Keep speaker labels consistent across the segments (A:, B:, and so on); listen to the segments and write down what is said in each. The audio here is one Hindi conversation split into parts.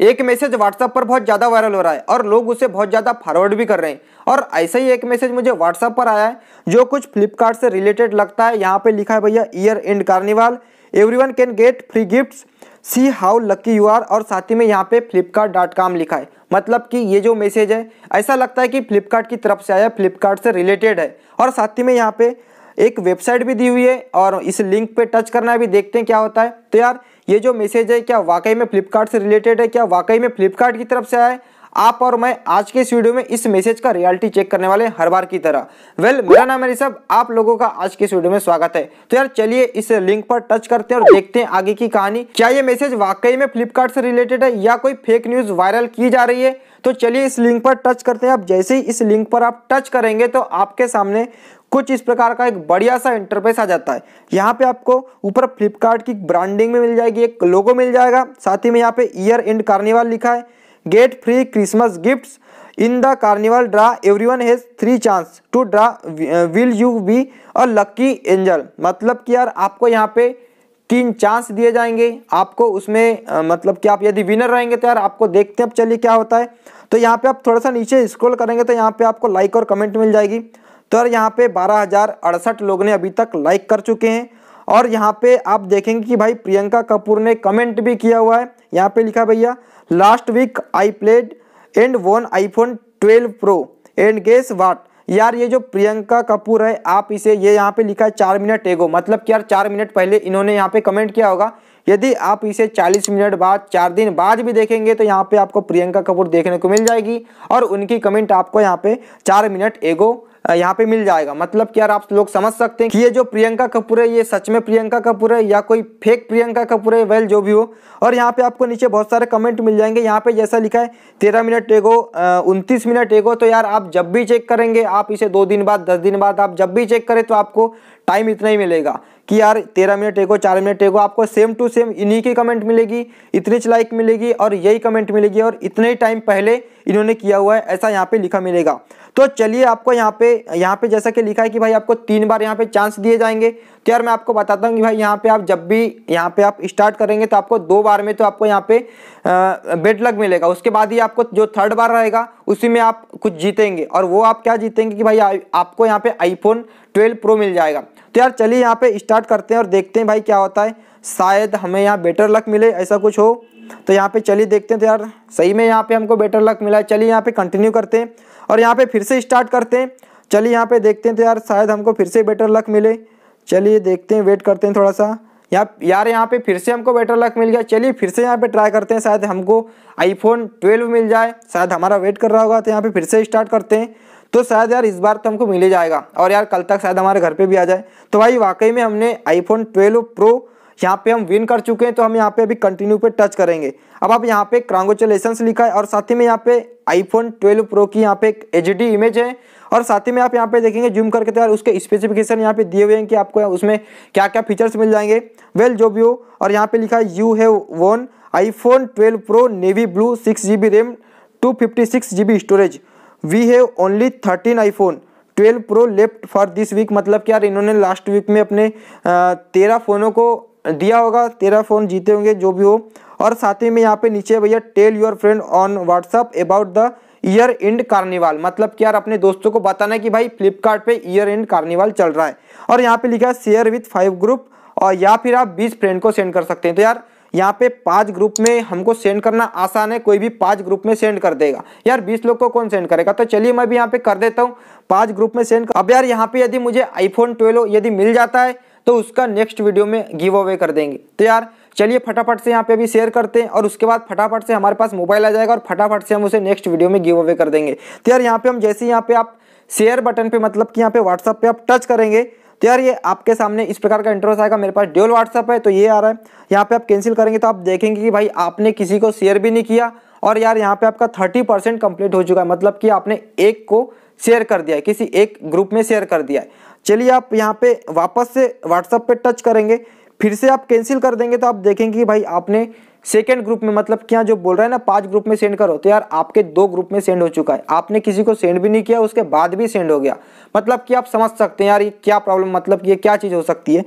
A: एक मैसेज व्हाट्सएप पर बहुत ज़्यादा वायरल हो रहा है और लोग उसे बहुत ज़्यादा फॉरवर्ड भी कर रहे हैं और ऐसा ही एक मैसेज मुझे व्हाट्सएप पर आया है जो कुछ फ्लिपकार्ट से रिलेटेड लगता है यहाँ पे लिखा है भैया year end carnival everyone can get free gifts see how lucky you are और साथ ही में यहाँ पे फ्लिपकार्ट लिखा है मतलब कि ये जो मैसेज है ऐसा लगता है कि फ्लिपकार्ट की तरफ से आया फ्लिपकार्ट से रिलेटेड है और साथ ही में यहाँ पे एक वेबसाइट भी दी हुई है और इस लिंक पे टच करना है भी देखते हैं क्या होता है तो यार ये जो मैसेज है क्या वाकई में फ्लिपकार्ट से रिलेटेड है क्या वाकई में फ्लिपकार्ट की तरफ से आया आप और मैं आज के इस वीडियो में इस मैसेज का रियलिटी चेक करने वाले हर बार की तरह वेल well, मेरा नाम है ऋषभ आप लोगों का आज के इस वीडियो में स्वागत है तो यार चलिए इस लिंक पर टच करते हैं और देखते हैं आगे की कहानी क्या ये मैसेज वाकई में फ्लिपकार्ट से रिलेटेड है या कोई फेक न्यूज वायरल की जा रही है तो चलिए इस लिंक पर टच करते हैं आप जैसे ही इस लिंक पर आप टच करेंगे तो आपके सामने कुछ इस प्रकार का एक बढ़िया सा इंटरफेस आ जाता है यहाँ पे आपको ऊपर फ्लिपकार्ट की ब्रांडिंग में मिल जाएगी एक लोगो मिल जाएगा साथ ही में यहाँ पे ईयर एंड कार्निवाल लिखा है get free Christmas gift in the carnival draw everyone has three chance to draw will you be a lucky angel मतलब कि यार आपको यहाँ पे तीन चांस दिए जाएंगे आपको उसमें मतलब कि आप यदि विनर रहेंगे तो यार आपको देखते हैं अब चलिए क्या होता है तो यहाँ पे आप थोड़ा सा नीचे स्क्रॉल करेंगे तो यहाँ पे आपको लाइक और कमेंट मिल जाएगी तो यार यहाँ पे बारह लोग ने अभी तक लाइक कर चुके हैं और यहाँ पे आप देखेंगे कि भाई प्रियंका कपूर ने कमेंट भी किया हुआ है यहाँ पे लिखा भैया last week I played and won iPhone 12 pro and guess what यार ये जो प्रियंका कपूर है आप इसे ये यहाँ पे लिखा है चार मिनट एगो मतलब कि यार चार मिनट पहले इन्होंने यहाँ पे कमेंट किया होगा यदि आप इसे 40 मिनट बाद चार दिन बाद भी देखेंगे तो यहाँ पे आपको प्रियंका कपूर देखने को मिल जाएगी और उनकी कमेंट आपको यहाँ पे चार मिनट एगो यहाँ पे मिल जाएगा मतलब कि यार आप लोग समझ सकते हैं कि ये जो प्रियंका कपूर है ये सच में प्रियंका कपूर है या कोई फेक प्रियंका कपूर है वेल जो भी हो और यहाँ पे आपको नीचे बहुत सारे कमेंट मिल जाएंगे यहाँ पे जैसा लिखा है तेरह मिनट एगो उनतीस मिनट एगो तो यार आप जब भी चेक करेंगे आप इसे दो दिन बाद दस दिन बाद आप जब भी चेक करें तो आपको टाइम इतना ही मिलेगा कि यार तेरह मिनट हो चार मिनट हो आपको सेम टू सेम इन्हीं की कमेंट मिलेगी इतनी लाइक मिलेगी और यही कमेंट मिलेगी और इतने ही टाइम पहले इन्होंने किया हुआ है ऐसा यहाँ पे लिखा मिलेगा तो चलिए आपको यहाँ पे यहाँ पे जैसा कि लिखा है कि भाई आपको तीन बार यहाँ पे चांस दिए जाएंगे तो यार मैं आपको बताता हूँ कि भाई यहाँ पे आप जब भी यहाँ पे आप स्टार्ट करेंगे तो आपको दो बार में तो आपको यहाँ पे बेड लग मिलेगा उसके बाद ही आपको जो थर्ड बार रहेगा उसी में आप कुछ जीतेंगे और वो आप क्या जीतेंगे कि भाई आ, आपको यहाँ पे आईफोन ट्वेल्व प्रो मिल जाएगा तो यार चलिए यहाँ पे स्टार्ट करते हैं और देखते हैं भाई क्या होता है शायद हमें यहाँ बेटर लक मिले ऐसा कुछ हो तो यहाँ पे चलिए देखते हैं तो यार सही में यहाँ पे हमको बेटर लक मिला है चलिए यहाँ पे कंटिन्यू करते हैं और यहाँ पे फिर से स्टार्ट करते हैं चलिए यहाँ पे देखते हैं तो यार शायद हमको फिर से बेटर लक मिले चलिए देखते हैं वेट करते हैं थोड़ा सा यहाँ यार यहाँ पे फिर से हमको बेटर लक मिल गया चलिए फिर से यहाँ पे ट्राई करते हैं शायद हमको आईफोन 12 मिल जाए शायद हमारा वेट कर रहा होगा तो यहाँ पे फिर से स्टार्ट करते हैं तो शायद यार इस बार तो हमको मिल ही जाएगा और यार कल तक शायद हमारे घर पे भी आ जाए तो भाई वाकई में हमने आईफोन ट्वेल्व प्रो यहाँ पे हम विन कर चुके हैं तो हम यहाँ पे अभी कंटिन्यू पे टच करेंगे अब आप यहाँ पे क्रांगोचुलेसन्स लिखा है और साथ ही में यहाँ पे आईफोन 12 प्रो की यहाँ पे एक एच इमेज है और साथ ही में आप यहाँ पे देखेंगे जूम करके तो यार उसके स्पेसिफिकेशन यहाँ पे दिए हुए हैं कि आपको उसमें क्या क्या फीचर्स मिल जाएंगे वेल well, जो भी हो और यहाँ पे लिखा है you have won iPhone twelve pro navy blue six G B RAM two fifty six G B storage we have only thirteen iPhone twelve pro left for this week मतलब कि यार इन्होंने लास्ट वीक में अपने तेरह फ़ोनों को दिया होगा तेरह फ़ोन जीते होंगे जो भी हो और साथ ही में यहाँ पे नीचे भैया tell your friend on WhatsApp about the year end carnival मतलब कि यार अपने दोस्तों को बताना है कि भाई फ्लिपकार्ट पे ईयर एंड कार्निवाल चल रहा है और यहाँ पे लिखा है शेयर विथ फाइव ग्रुप और या फिर आप बीस फ्रेंड को सेंड कर सकते हैं तो यार यहाँ पे पांच ग्रुप में हमको सेंड करना आसान है कोई भी पांच ग्रुप में सेंड कर देगा यार बीस लोग को कौन सेंड करेगा तो चलिए मैं भी यहाँ पे कर देता हूँ पांच ग्रुप में सेंड कर... अब यार यहाँ पे यदि मुझे आईफोन ट्वेल्व यदि मिल जाता है तो उसका नेक्स्ट वीडियो में गिव अवे कर देंगे तो यार चलिए फटाफट से यहाँ पे अभी शेयर करते हैं और उसके बाद फटाफट से हमारे पास मोबाइल आ जाएगा और फटाफट से हम उसे नेक्स्ट वीडियो में गिव अवे कर देंगे तो यार यहाँ पे हम जैसे यहाँ पे आप शेयर बटन पे मतलब कि यहाँ पे व्हाट्सअप पे आप टच करेंगे तो यार ये आपके सामने इस प्रकार का इंटरव्यूस आएगा मेरे पास ड्यूल व्हाट्सअप है तो ये आ रहा है यहाँ पे आप कैंसिल करेंगे तो आप देखेंगे कि भाई आपने किसी को शेयर भी नहीं किया और यार यहाँ पे आपका थर्टी परसेंट कंप्लीट हो चुका है मतलब कि आपने एक को शेयर कर दिया है किसी एक ग्रुप में शेयर कर दिया है चलिए आप यहाँ पे वापस से व्हाट्सअप पे टच करेंगे फिर से आप कैंसिल कर देंगे तो आप देखेंगे कि भाई आपने सेकेंड ग्रुप में मतलब क्या जो बोल रहा है ना पांच ग्रुप में सेंड करो तो यार आपके दो ग्रुप में सेंड हो चुका है आपने किसी को सेंड भी नहीं किया उसके बाद भी सेंड हो गया मतलब कि आप समझ सकते हैं यार ये क्या प्रॉब्लम मतलब ये क्या चीज़ हो सकती है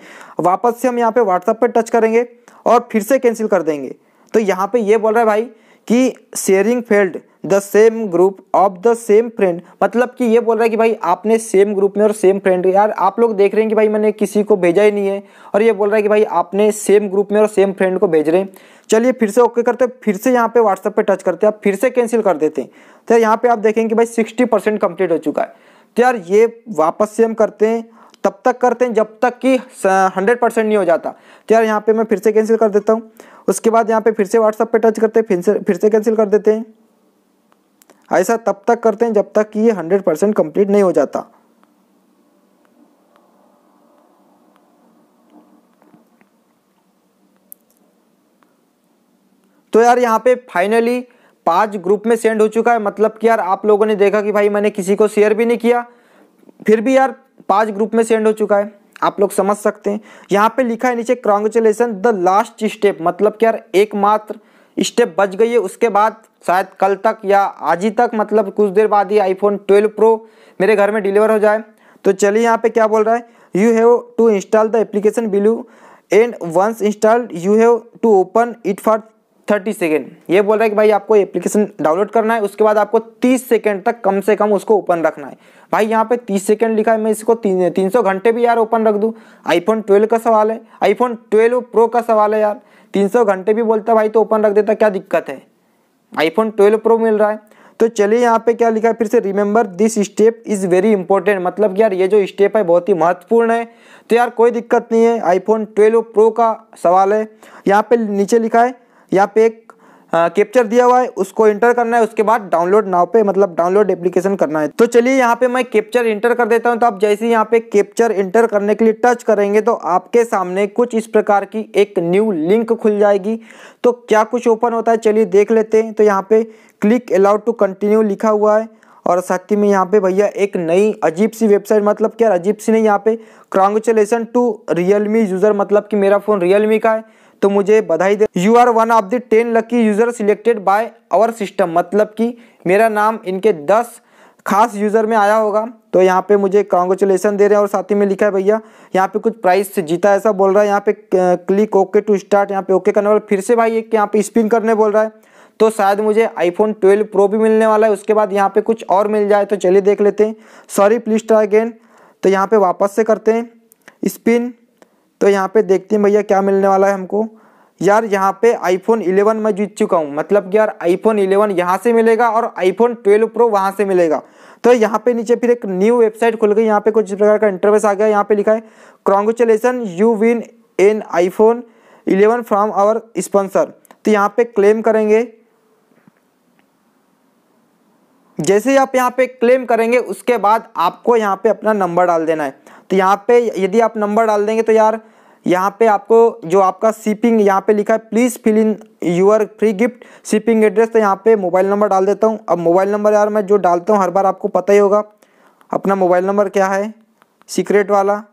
A: वापस से हम यहाँ पे व्हाट्सअप पर टच करेंगे और फिर से कैंसिल कर देंगे तो यहाँ पे ये बोल रहा है भाई कि sharing failed the same group of the same friend मतलब कि ये बोल रहा है कि भाई आपने सेम ग्रुप में और सेम फ्रेंड यार आप लोग देख रहे हैं कि भाई मैंने किसी को भेजा ही नहीं है और ये बोल रहा है कि भाई आपने सेम ग्रुप में और सेम फ्रेंड को भेज रहे हैं चलिए फिर से ओके करते हैं फिर से यहाँ पे व्हाट्सएप पे टच करते हैं आप फिर से कैंसिल कर देते हैं तो यहाँ पे आप देखेंगे भाई सिक्सटी परसेंट कंप्लीट हो चुका है तो यार ये वापस से हम करते हैं तब तक करते हैं जब तक कि हंड्रेड परसेंट नहीं हो जाता तो यार यहाँ पे मैं फिर से कैंसिल कर देता हूँ उसके बाद यहाँ पे फिर से व्हाट्सअप पे टच करते हैं फिर से फिर से कैंसिल कर देते हैं ऐसा तब तक करते हैं जब तक कि ये हंड्रेड परसेंट कंप्लीट नहीं हो जाता तो यार यहाँ पे फाइनली पांच ग्रुप में सेंड हो चुका है मतलब कि यार आप लोगों ने देखा कि भाई मैंने किसी को शेयर भी नहीं किया फिर भी यार पांच ग्रुप में सेंड हो चुका है आप लोग समझ सकते हैं यहाँ पे लिखा है नीचे क्रॉन्ग्रेचुलेसन द लास्ट स्टेप मतलब यार एकमात्र स्टेप बच गई है उसके बाद शायद कल तक या आज ही तक मतलब कुछ देर बाद ही आईफोन 12 प्रो मेरे घर में डिलीवर हो जाए तो चलिए यहाँ पे क्या बोल रहा है you have to install the application below and once installed you have to open it for thirty second ये बोल रहा है कि भाई आपको एप्लीकेशन डाउनलोड करना है उसके बाद आपको तीस सेकेंड तक कम से कम उसको ओपन रखना है भाई यहाँ पे तीस सेकेंड लिखा है मैं इसको तीन तीन सौ घंटे भी यार ओपन रख दूँ आईफोन ट्वेल्व का सवाल है आईफोन ट्वेल्व प्रो का सवाल है यार तीन सौ घंटे भी बोलता भाई तो ओपन रख देता क्या दिक्कत है आईफोन ट्वेल्व प्रो मिल रहा है तो चलिए यहाँ पे क्या लिखा है फिर से remember this step is very important मतलब कि यार ये जो स्टेप है बहुत ही महत्वपूर्ण है तो यार कोई दिक्कत नहीं है आईफोन ट्वेल्व प्रो का सवाल है यहाँ पे नीचे लिखा है यहाँ पे एक कैप्चर दिया हुआ है उसको इंटर करना है उसके बाद डाउनलोड नाव पे मतलब डाउनलोड एप्लीकेशन करना है तो चलिए यहाँ पे मैं कैप्चर इंटर कर देता हूँ तो आप जैसे यहाँ पे कैप्चर इंटर करने के लिए टच करेंगे तो आपके सामने कुछ इस प्रकार की एक न्यू लिंक खुल जाएगी तो क्या कुछ ओपन होता है चलिए देख लेते हैं तो यहाँ पे क्लिक अलाउड टू कंटिन्यू लिखा हुआ है और साथ ही में यहाँ पे भैया एक नई अजीब सी वेबसाइट मतलब क्या अजीब सी नहीं यहाँ पे क्रॉन्गचुलेसन टू रियलमी यूज़र मतलब कि मेरा फ़ोन रियलमी का है तो मुझे बधाई दे you are one of the ten lucky user selected by our system मतलब कि मेरा नाम इनके दस खास यूज़र में आया होगा तो यहाँ पे मुझे कॉन्ग्रेचुलेसन दे रहे हैं और साथ ही में लिखा है भैया यहाँ पे कुछ प्राइस से जीता ऐसा बोल रहा है यहाँ पे क्लिक ओके टू स्टार्ट यहाँ पे ओके करने वाला फिर से भाई एक यहाँ पे स्पिन करने बोल रहा है तो शायद मुझे आईफोन 12 प्रो भी मिलने वाला है उसके बाद यहाँ पे कुछ और मिल जाए तो चलिए देख लेते हैं सॉरी प्लीज ट्राई अगेन तो यहाँ पे वापस से करते हैं स्पिन तो यहाँ पे देखते हैं भैया क्या मिलने वाला है हमको यार यहाँ पे आईफोन 11 मैं जीत चुका हूँ मतलब कि यार आईफोन 11 यहाँ से मिलेगा और आईफोन 12 प्रो वहाँ से मिलेगा तो यहाँ पे नीचे फिर एक न्यू वेबसाइट खुल गई यहाँ पे कुछ प्रकार का इंटरव्यूस आ गया यहाँ पे लिखा है congratulation you win an iPhone 11 from our sponsor तो यहाँ पे क्लेम करेंगे जैसे ही आप यहाँ पे क्लेम करेंगे उसके बाद आपको यहाँ पे अपना नंबर डाल देना है तो यहाँ पे यदि आप नंबर डाल देंगे तो यार यहाँ पे आपको जो आपका शिपिंग यहाँ पे लिखा है please fill in your free gift shipping address तो यहाँ पे मोबाइल नंबर डाल देता हूँ अब मोबाइल नंबर यार मैं जो डालता हूँ हर बार आपको पता ही होगा अपना मोबाइल नंबर क्या है सीक्रेट वाला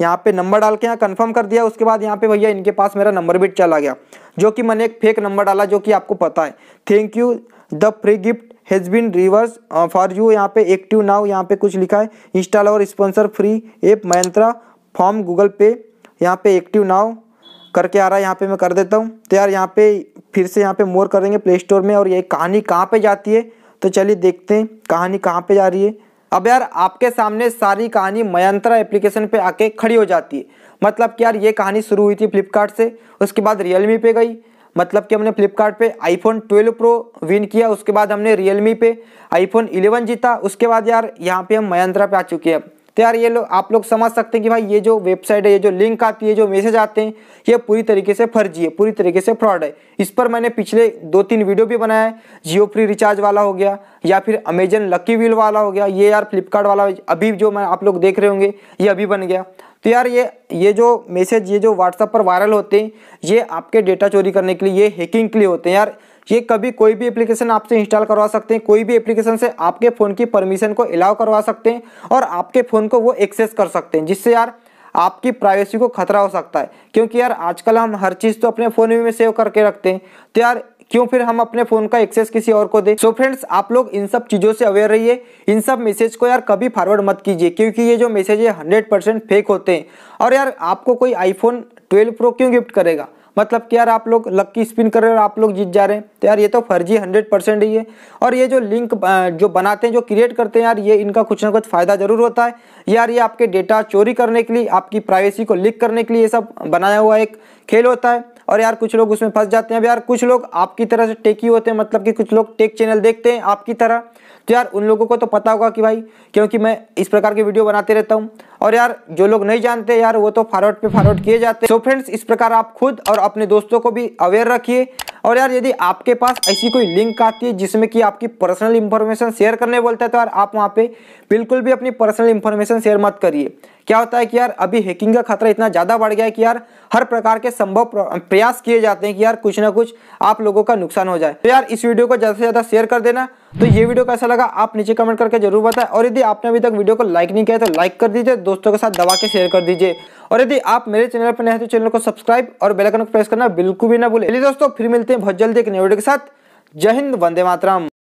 A: यहाँ पे नंबर डाल के यहाँ कन्फर्म कर दिया उसके बाद यहाँ पे भैया इनके पास मेरा नंबर भी चला गया जो कि मैंने एक फेक नंबर डाला जो कि आपको पता है thank you the free gift has been reserved for you यहाँ पे एक्टिव नाउ यहाँ पे कुछ लिखा है इंस्टॉल और sponsor free app Myntra from Google पे यहाँ पे एक्टिव नाउ करके आ रहा है यहाँ पे मैं कर देता हूँ तो यार यहाँ पे फिर से यहाँ पे मोर करेंगे प्ले स्टोर में और ये कहानी कहाँ पे जाती है तो चलिए देखते हैं कहानी कहाँ पे जा रही है अब यार आपके सामने सारी कहानी मयंत्रा एप्लीकेशन पे आके खड़ी हो जाती है मतलब कि यार ये कहानी शुरू हुई थी फ्लिपकार्ट से उसके बाद रियलमी पे गई मतलब कि हमने फ्लिपकार्ट आईफोन 12 प्रो विन किया उसके बाद हमने रियलमी पे आईफोन 11 जीता उसके बाद यार यहाँ पे हम मयंत्रा पे आ चुके हैं तो यार ये लो, आप लोग समझ सकते हैं कि भाई ये जो वेबसाइट है ये जो लिंक आती है जो मैसेज आते हैं ये पूरी तरीके से फर्जी है पूरी तरीके से फ्रॉड है इस पर मैंने पिछले दो तीन वीडियो भी बनाया है जियो फ्री रिचार्ज वाला हो गया या फिर अमेजन लकी व्हील वाला हो गया ये यार फ्लिपकार्ट वाला अभी जो मैं आप लोग देख रहे होंगे ये अभी बन गया तो यार ये ये जो मैसेज ये जो व्हाट्सअप पर वायरल होते हैं ये आपके डेटा चोरी करने के लिए ये हैकिंग के लिए होते हैं यार ये कभी कोई भी एप्लीकेशन आपसे इंस्टॉल करवा सकते हैं कोई भी एप्लीकेशन से आपके फ़ोन की परमिशन को अलाउ करवा सकते हैं और आपके फ़ोन को वो एक्सेस कर सकते हैं जिससे यार आपकी प्राइवेसी को खतरा हो सकता है क्योंकि यार आजकल हम हर चीज़ तो अपने फ़ोन में सेव करके रखते हैं तो यार क्यों फिर हम अपने फ़ोन का एक्सेस किसी और को दें सो so फ्रेंड्स आप लोग इन सब चीज़ों से अवेयर रहिए इन सब मैसेज को यार कभी फॉरवर्ड मत कीजिए क्योंकि ये जो मैसेज है हंड्रेड परसेंट फेक होते हैं और यार आपको कोई आईफोन ट्वेल्व प्रो क्यों गिफ्ट करेगा मतलब कि यार आप लोग लक्की स्पिन कर रहे हैं आप लोग जीत जा रहे हैं तो यार ये तो फर्जी हंड्रेड परसेंट ही है और ये जो लिंक जो बनाते हैं जो क्रिएट करते हैं यार ये इनका कुछ ना कुछ फ़ायदा ज़रूर होता है यार ये आपके डेटा चोरी करने के लिए आपकी प्राइवेसी को लीक करने के लिए ये सब बनाया हुआ एक खेल होता है और यार कुछ लोग उसमें फंस जाते हैं अब यार कुछ लोग आपकी तरह से टेकी होते हैं मतलब कि कुछ लोग टेक चैनल देखते हैं आपकी तरह तो यार उन लोगों को तो पता होगा कि भाई क्योंकि मैं इस प्रकार की वीडियो बनाते रहता हूँ और यार जो लोग नहीं जानते यार वो तो फॉरवर्ड पे फॉरवर्ड किए जाते हैं तो सो फ्रेंड्स इस प्रकार आप खुद और अपने दोस्तों को भी अवेयर रखिए और यार यदि आपके पास ऐसी कोई लिंक आती है जिसमें कि आपकी पर्सनल इंफॉर्मेशन शेयर करने बोलता है तो यार आप वहाँ पे बिल्कुल भी अपनी पर्सनल इन्फॉर्मेशन शेयर मत करिए क्या होता है कि यार अभी हैकिंग का खतरा इतना ज़्यादा बढ़ गया है कि यार हर प्रकार के संभव प्रयास किए जाते हैं कि यार कुछ ना कुछ आप लोगों का नुकसान हो जाए तो यार इस वीडियो को ज़्यादा से ज़्यादा शेयर कर देना तो ये वीडियो कैसा लगा आप नीचे कमेंट करके जरूर बताएं और यदि आपने अभी तक वीडियो को लाइक नहीं किया तो लाइक कर दीजिए दोस्तों के साथ दबा के शेयर कर दीजिए और यदि आप मेरे चैनल पर नए हैं तो चैनल को सब्सक्राइब और बेलकन को प्रेस करना बिल्कुल भी ना भूलें चलिए दोस्तों फिर मिलते हैं बहुत जल्दी एक नए वीडियो के साथ जय हिंद वंदे मातरम